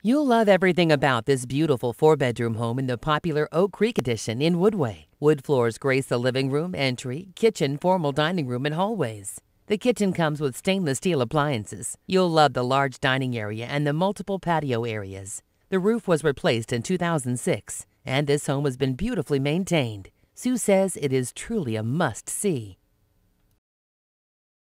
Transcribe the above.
You'll love everything about this beautiful four-bedroom home in the popular Oak Creek Edition in Woodway. Wood floors grace the living room, entry, kitchen, formal dining room, and hallways. The kitchen comes with stainless steel appliances. You'll love the large dining area and the multiple patio areas. The roof was replaced in 2006, and this home has been beautifully maintained. Sue says it is truly a must-see.